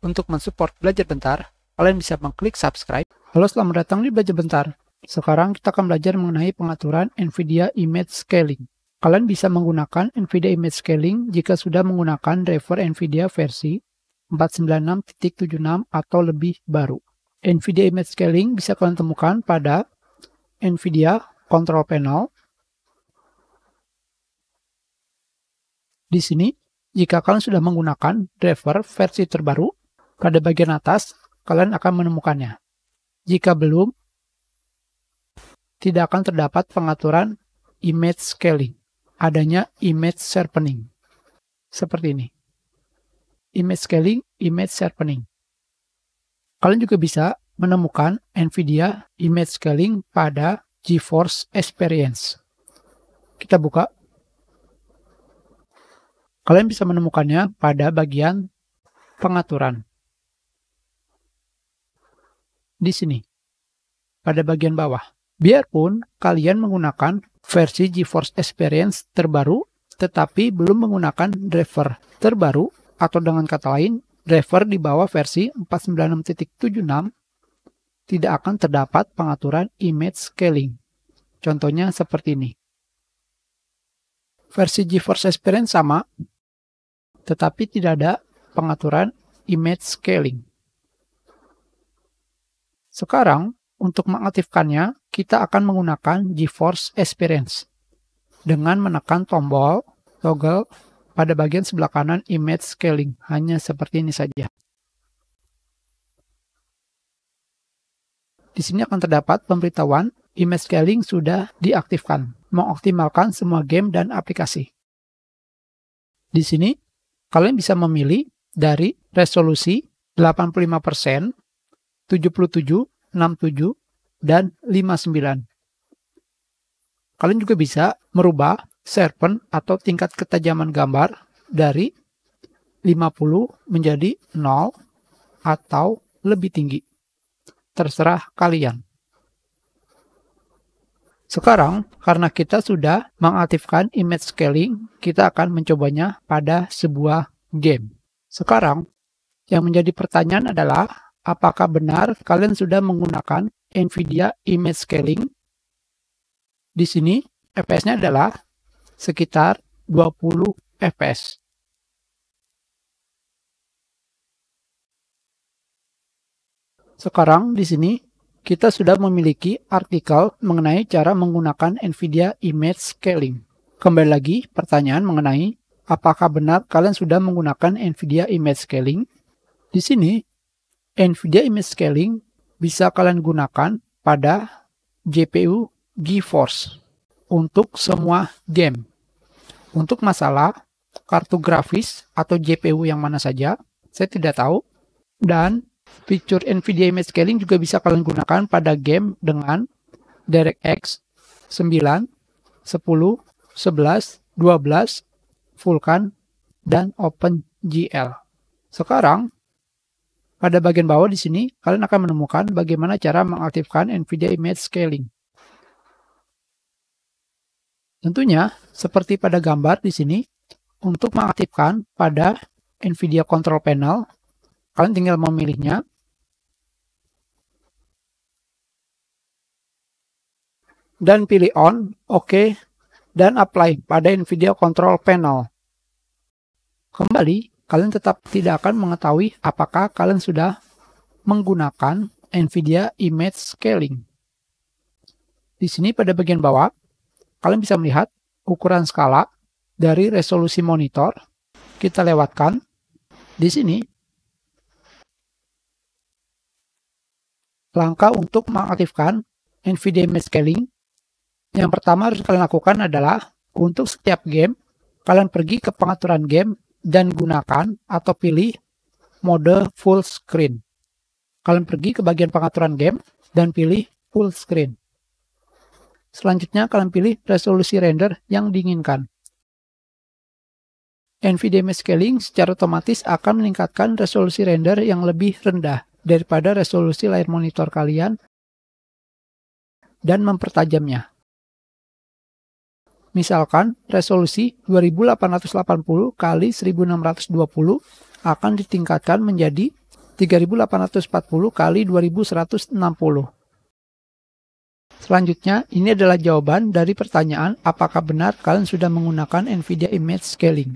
Untuk mensupport Belajar Bentar, kalian bisa mengklik subscribe. Halo, selamat datang di Belajar Bentar. Sekarang kita akan belajar mengenai pengaturan NVIDIA Image Scaling. Kalian bisa menggunakan NVIDIA Image Scaling jika sudah menggunakan driver NVIDIA versi 496.76 atau lebih baru. NVIDIA Image Scaling bisa kalian temukan pada NVIDIA Control Panel. Di sini, jika kalian sudah menggunakan driver versi terbaru, pada bagian atas, kalian akan menemukannya. Jika belum, tidak akan terdapat pengaturan image scaling, adanya image sharpening. Seperti ini. Image scaling, image sharpening. Kalian juga bisa menemukan NVIDIA image scaling pada GeForce Experience. Kita buka. Kalian bisa menemukannya pada bagian pengaturan di sini, pada bagian bawah. Biarpun kalian menggunakan versi GeForce Experience terbaru, tetapi belum menggunakan driver terbaru, atau dengan kata lain, driver di bawah versi 496.76 tidak akan terdapat pengaturan image scaling. Contohnya seperti ini. Versi GeForce Experience sama, tetapi tidak ada pengaturan image scaling. Sekarang, untuk mengaktifkannya, kita akan menggunakan GeForce Experience dengan menekan tombol toggle pada bagian sebelah kanan image scaling, hanya seperti ini saja. Di sini akan terdapat pemberitahuan image scaling sudah diaktifkan, mengoptimalkan semua game dan aplikasi. Di sini, kalian bisa memilih dari resolusi 85% 77, 67, dan 59. Kalian juga bisa merubah serpent atau tingkat ketajaman gambar dari 50 menjadi 0 atau lebih tinggi. Terserah kalian. Sekarang, karena kita sudah mengaktifkan image scaling, kita akan mencobanya pada sebuah game. Sekarang, yang menjadi pertanyaan adalah apakah benar kalian sudah menggunakan NVIDIA Image Scaling? Di sini FPS-nya adalah sekitar 20 FPS. Sekarang di sini kita sudah memiliki artikel mengenai cara menggunakan NVIDIA Image Scaling. Kembali lagi pertanyaan mengenai apakah benar kalian sudah menggunakan NVIDIA Image Scaling? Di sini NVIDIA Image Scaling bisa kalian gunakan pada GPU GeForce untuk semua game. Untuk masalah kartu grafis atau GPU yang mana saja, saya tidak tahu. Dan fitur NVIDIA Image Scaling juga bisa kalian gunakan pada game dengan DirectX 9, 10, 11, 12, Vulkan, dan OpenGL. Sekarang pada bagian bawah di sini, kalian akan menemukan bagaimana cara mengaktifkan NVIDIA Image Scaling. Tentunya, seperti pada gambar di sini, untuk mengaktifkan pada NVIDIA Control Panel, kalian tinggal memilihnya. Dan pilih On, OK, dan Apply pada NVIDIA Control Panel. Kembali, kalian tetap tidak akan mengetahui apakah kalian sudah menggunakan NVIDIA Image Scaling. Di sini pada bagian bawah, kalian bisa melihat ukuran skala dari resolusi monitor. Kita lewatkan. Di sini, langkah untuk mengaktifkan NVIDIA Image Scaling. Yang pertama harus kalian lakukan adalah untuk setiap game, kalian pergi ke pengaturan game dan gunakan atau pilih mode full screen. Kalian pergi ke bagian pengaturan game dan pilih full screen. Selanjutnya kalian pilih resolusi render yang diinginkan. NVDMA scaling secara otomatis akan meningkatkan resolusi render yang lebih rendah daripada resolusi layar monitor kalian dan mempertajamnya. Misalkan resolusi 2880 kali 1620 akan ditingkatkan menjadi 3840 kali 2160. Selanjutnya, ini adalah jawaban dari pertanyaan apakah benar kalian sudah menggunakan NVIDIA Image Scaling.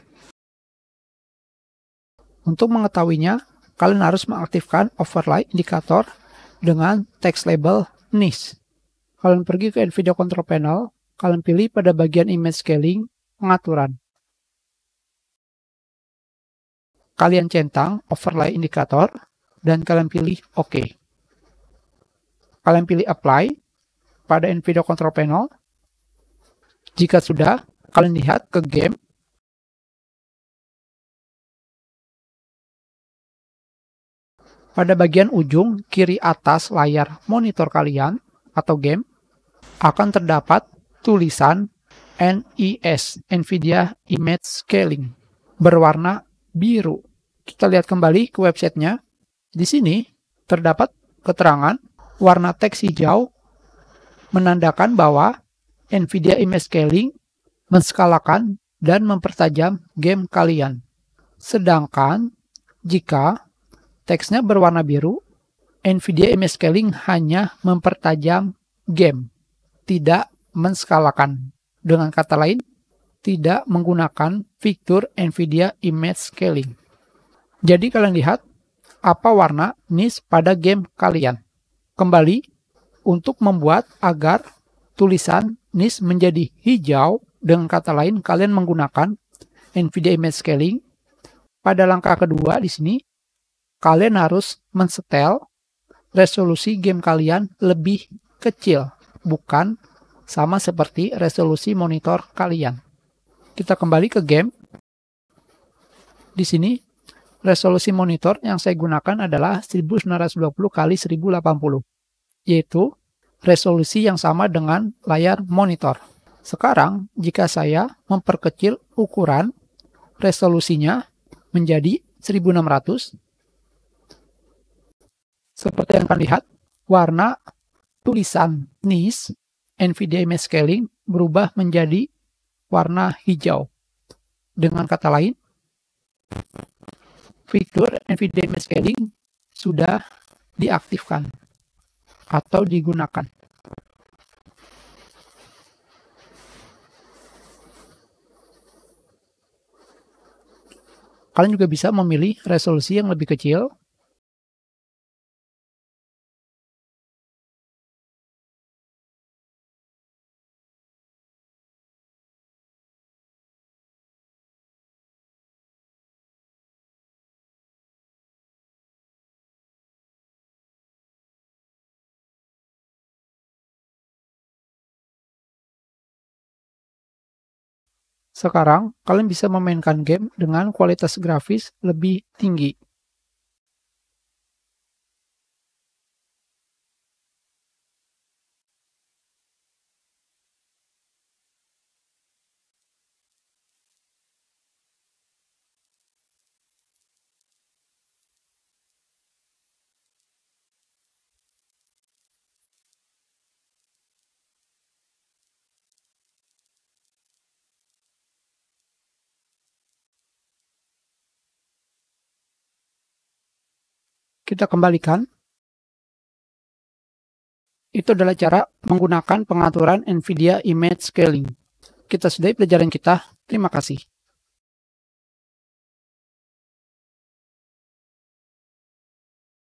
Untuk mengetahuinya, kalian harus mengaktifkan overlay indikator dengan text label NIS. Kalian pergi ke NVIDIA Control Panel, kalian pilih pada bagian image scaling, pengaturan. Kalian centang overlay indikator, dan kalian pilih OK. Kalian pilih apply pada NVIDIA control panel. Jika sudah, kalian lihat ke game Pada bagian ujung kiri atas layar monitor kalian atau game, akan terdapat tulisan NIS NVIDIA Image Scaling, berwarna biru. Kita lihat kembali ke websitenya. Di sini terdapat keterangan warna teks hijau menandakan bahwa NVIDIA Image Scaling menskalakan dan mempertajam game kalian. Sedangkan jika teksnya berwarna biru, NVIDIA Image Scaling hanya mempertajam game, tidak menskalakan. Dengan kata lain, tidak menggunakan fitur NVIDIA Image Scaling. Jadi kalian lihat apa warna nis pada game kalian. Kembali, untuk membuat agar tulisan nis menjadi hijau, dengan kata lain kalian menggunakan NVIDIA Image Scaling. Pada langkah kedua di sini, kalian harus men-setel resolusi game kalian lebih kecil, bukan sama seperti resolusi monitor kalian. Kita kembali ke game. Di sini, resolusi monitor yang saya gunakan adalah 1920 x 1080, yaitu resolusi yang sama dengan layar monitor. Sekarang, jika saya memperkecil ukuran, resolusinya menjadi 1600. Seperti yang kalian lihat, warna tulisan NIS NVIDIA Mesh scaling berubah menjadi warna hijau. Dengan kata lain, fitur NVIDIA Mesh scaling sudah diaktifkan atau digunakan. Kalian juga bisa memilih resolusi yang lebih kecil Sekarang, kalian bisa memainkan game dengan kualitas grafis lebih tinggi. kita kembalikan. Itu adalah cara menggunakan pengaturan NVIDIA Image Scaling. Kita sudahi pelajaran kita. Terima kasih.